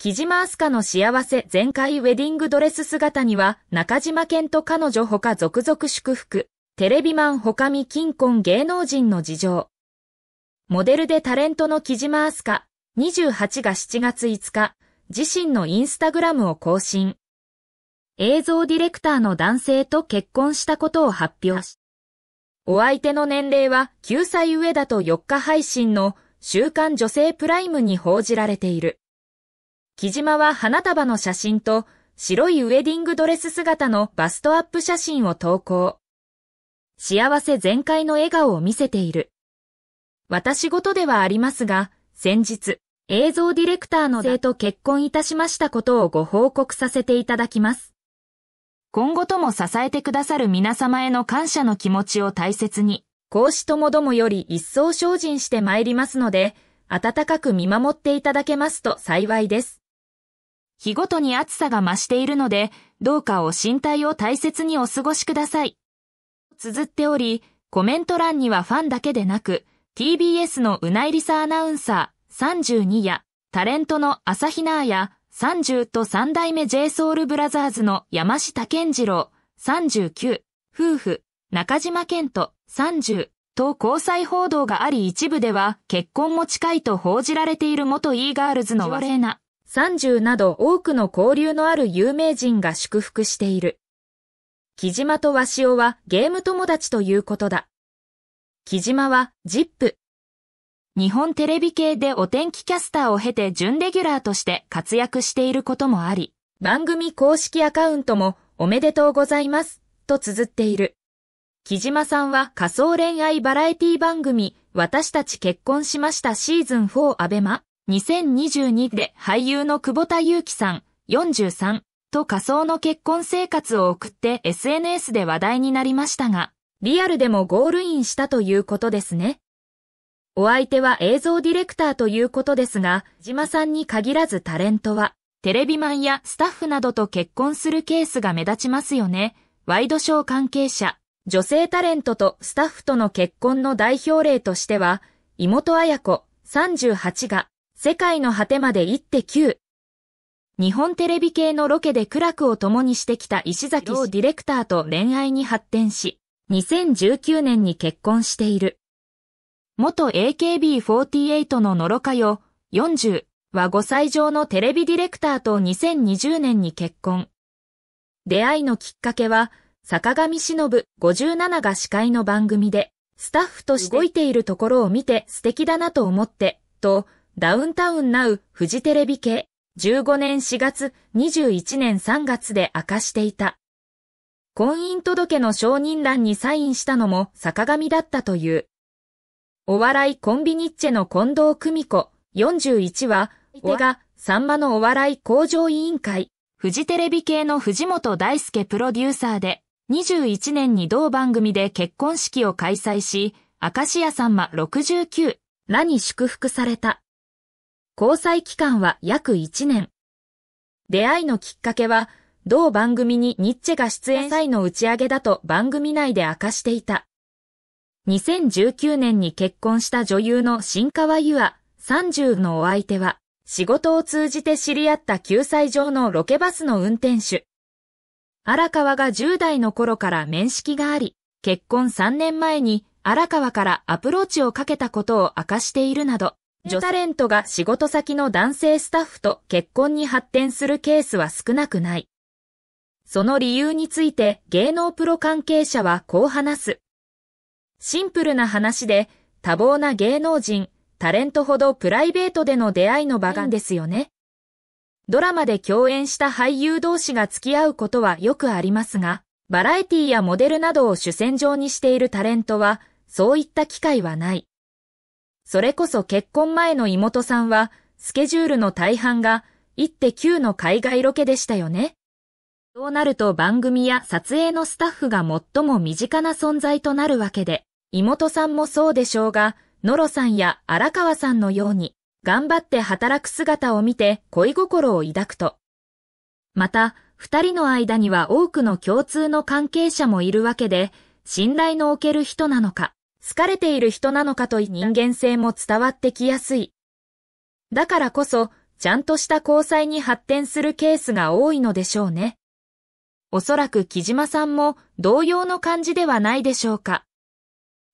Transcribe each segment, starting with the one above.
キジマアスカの幸せ全開ウェディングドレス姿には、中島健と彼女他続々祝福。テレビマン他見金婚芸能人の事情。モデルでタレントのキジマアスカ、28が7月5日、自身のインスタグラムを更新。映像ディレクターの男性と結婚したことを発表し、お相手の年齢は9歳上だと4日配信の週刊女性プライムに報じられている。木島は花束の写真と白いウェディングドレス姿のバストアップ写真を投稿。幸せ全開の笑顔を見せている。私事ではありますが、先日、映像ディレクターの生と結婚いたしましたことをご報告させていただきます。今後とも支えてくださる皆様への感謝の気持ちを大切に、講師ともどもより一層精進してまいりますので、温かく見守っていただけますと幸いです。日ごとに暑さが増しているので、どうかお身体を大切にお過ごしください。綴っており、コメント欄にはファンだけでなく、TBS のうないりさアナウンサー32や、タレントの朝比奈や30と3代目 JSOULBROTHERS の山下健次郎39、夫婦、中島健人30と交際報道があり一部では結婚も近いと報じられている元 e ガールズのワレーナ。30など多くの交流のある有名人が祝福している。木島と鷲尾はゲーム友達ということだ。木島は、ジップ。日本テレビ系でお天気キャスターを経て準レギュラーとして活躍していることもあり、番組公式アカウントもおめでとうございますと綴っている。木島さんは仮想恋愛バラエティ番組私たち結婚しましたシーズン4アベマ2022で俳優の久保田祐樹さん、43と仮想の結婚生活を送って SNS で話題になりましたが、リアルでもゴールインしたということですね。お相手は映像ディレクターということですが、島さんに限らずタレントは、テレビマンやスタッフなどと結婚するケースが目立ちますよね。ワイドショー関係者、女性タレントとスタッフとの結婚の代表例としては、妹綾子38が世界の果てまで1.9。日本テレビ系のロケで苦楽を共にしてきた石崎をディレクターと恋愛に発展し、2019年に結婚している。元 AKB48 の野呂か代40は5歳上のテレビディレクターと2020年に結婚。出会いのきっかけは、坂上忍57が司会の番組で、スタッフとして動いているところを見て素敵だなと思って、と、ダウンタウンナウフジテレビ系15年4月21年3月で明かしていた。婚姻届の承認欄にサインしたのも坂上だったという。お笑いコンビニッチェの近藤久美子41は、手が、さんまのお笑い工場委員会、フジテレビ系の藤本大輔プロデューサーで、21年に同番組で結婚式を開催し、明石家さんま69らに祝福された。交際期間は約1年。出会いのきっかけは、同番組にニッチェが出演際の打ち上げだと番組内で明かしていた。2019年に結婚した女優の新川優愛、30のお相手は、仕事を通じて知り合った救済上のロケバスの運転手。荒川が10代の頃から面識があり、結婚3年前に荒川からアプローチをかけたことを明かしているなど、女タレントが仕事先の男性スタッフと結婚に発展するケースは少なくない。その理由について芸能プロ関係者はこう話す。シンプルな話で多忙な芸能人、タレントほどプライベートでの出会いの場がんですよね。ドラマで共演した俳優同士が付き合うことはよくありますが、バラエティやモデルなどを主戦場にしているタレントは、そういった機会はない。それこそ結婚前の妹さんは、スケジュールの大半が1.9の海外ロケでしたよね。そうなると番組や撮影のスタッフが最も身近な存在となるわけで、妹さんもそうでしょうが、野呂さんや荒川さんのように、頑張って働く姿を見て恋心を抱くと。また、二人の間には多くの共通の関係者もいるわけで、信頼のおける人なのか、好かれている人なのかとい人間性も伝わってきやすい。だからこそ、ちゃんとした交際に発展するケースが多いのでしょうね。おそらく木島さんも同様の感じではないでしょうか。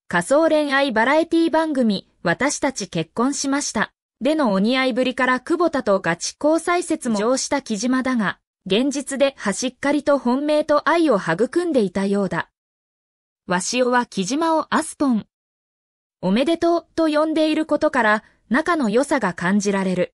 仮想恋愛バラエティ番組、私たち結婚しました。でのお似合いぶりから久保田とガチ交際説も上した木島だが、現実ではしっかりと本命と愛を育んでいたようだ。わしおは木島をアスポン。おめでとうと呼んでいることから、仲の良さが感じられる。